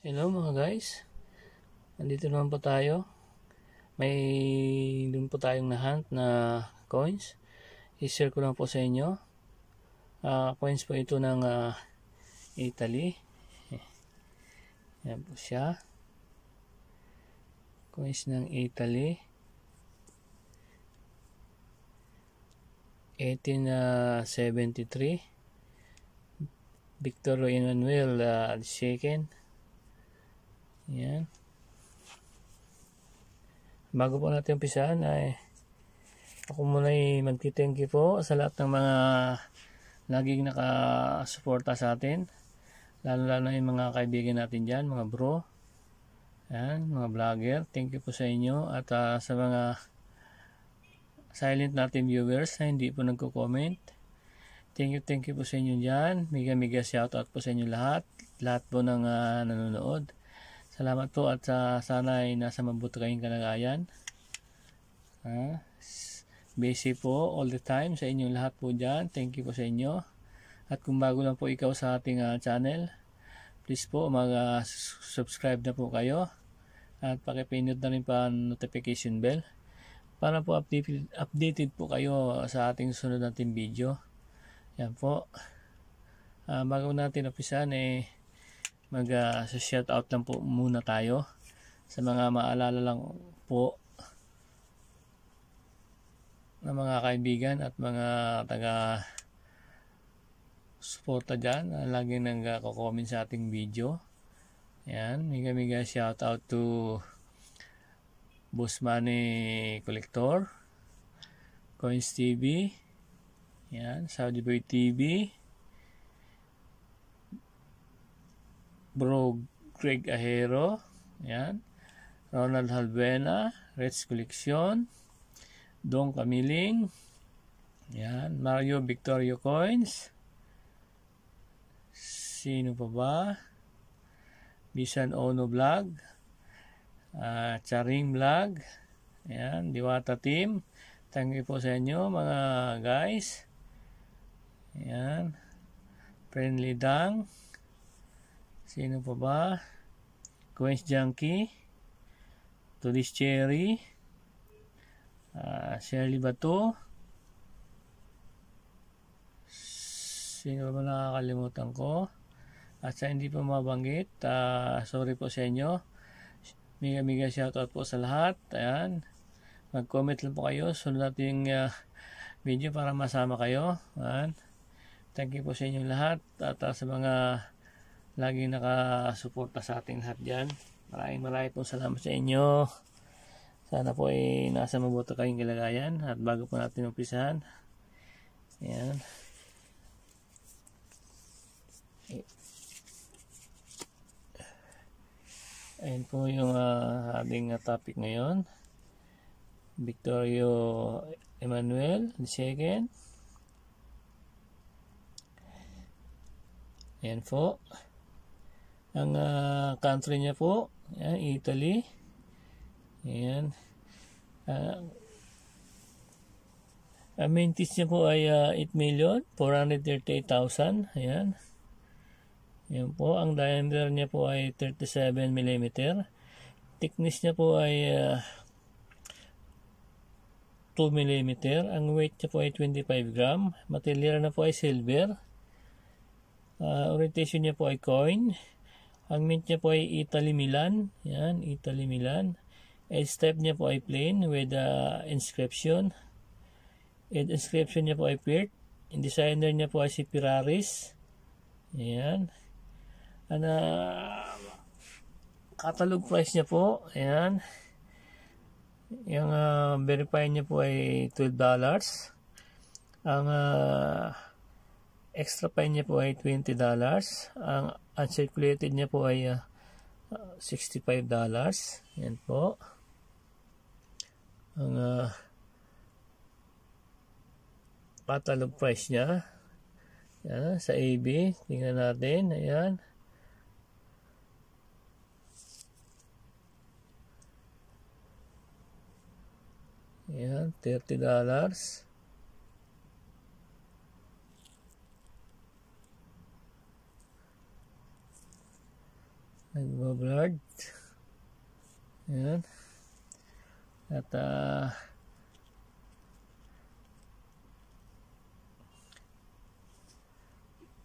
Hello mga guys. Nandito naman po tayo. May doon po tayong na-hunt na coins. I-share ko lang po sa inyo. Uh, coins po ito ng uh, Italy. Yan po siya. Coins ng Italy. 1873 ah, Victor Emmanuel uh, Shaken yan. Bago po natin umpisaan ay ako muna ay magti-thank you po sa lahat ng mga laging nakasuporta sa atin. Lalo-lalo yung mga kaibigan natin dyan, mga bro. Yan, mga vlogger. Thank you po sa inyo at uh, sa mga silent natin viewers na hindi po nagko-comment. Thank you, thank you po sa inyo dyan. Mega, mega shout out po sa inyo lahat. Lahat po ng uh, nanonood. Salamat po at uh, sana ay nasa mabuti kayong kalagayan. Uh, busy po all the time sa inyong lahat po dyan. Thank you po sa inyo. At kung bago lang po ikaw sa ating uh, channel, please po mag-subscribe ah, uh, na po kayo. At pakipinod na rin pa notification bell para po updated, updated po kayo sa ating sunod natin video. Yan po. Uh, bago natin upisan eh, mag uh, shout out lang po muna tayo sa mga maalala lang po ng mga kaibigan at mga taga suporta dyan na laging nagko-comment sa ating video yan, mega mega shout out to Boss Money Collector Coins TV yan, Saudi Boy TV Bro Greg Ahero, yan. Ronald Halvena, Reds Collection, Don Camiling, yan. Mario Victorio Coins, sino pa ba? Bisan Ono Vlog, uh, Charing Vlog, yan, Diwata Team, thank you po sa inyo mga guys, yan, Friendly Dang, Sino pa ba? Quench Junkie. Tulis Cherry. Uh, Shirley Bato. Sino ba nakakalimutan ko? At sa hindi pa mabanggit, uh, sorry po sa inyo. Mega mega shoutout po sa lahat. Ayan. Mag-comment lang po kayo. Sunod natin yung uh, ah, video para masama kayo. Ayan. Thank you po sa inyo lahat at uh, sa mga lagi nakasuporta sa ating lahat dyan. Maraming maraming pong salamat sa inyo. Sana po ay nasa mabuti kayong kalagayan at bago po natin umpisahan. Ayan. Ayan po yung uh, ating ah, topic ngayon. Victorio Emmanuel II. Ayan po. Ayan po. Ang uh, country niya po, yan, Italy. Ayan. Uh, ah, amenities niya po ay uh, 8,438,000. Ayan. Ayan po. Ang diameter niya po ay 37 mm. Thickness niya po ay uh, 2 mm. Ang weight niya po ay 25 gram. Material na po ay silver. Uh, orientation niya po ay coin. Ang mint niya po ay Italy Milan. Yan, Italy Milan. And step niya po ay plain with uh, inscription. And inscription niya po ay Pirt. Yung designer niya po ay si Piraris. Ayan. Ano, uh, ah, catalog price niya po. Ayan. Yung uh, verify niya po ay $12. Ang uh, extra fine niya po ay $20. Ang uncirculated niya po ay uh, ah, $65. Yan po. Ang uh, ah, catalog price niya. Yan, sa AB. Tingnan natin. Ayan. Ayan, $30. nagbablog yan at uh,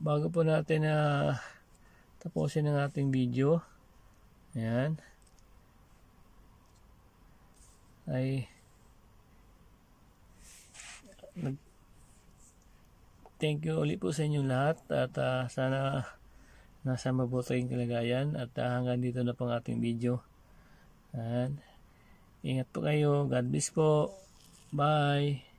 bago po natin na uh, tapusin ang ating video yan ay nag thank you ulit po sa inyo lahat at uh, sana nasa mabuting kalagayan at ah, hanggang dito na pang ating video and ingat po kayo God bless po bye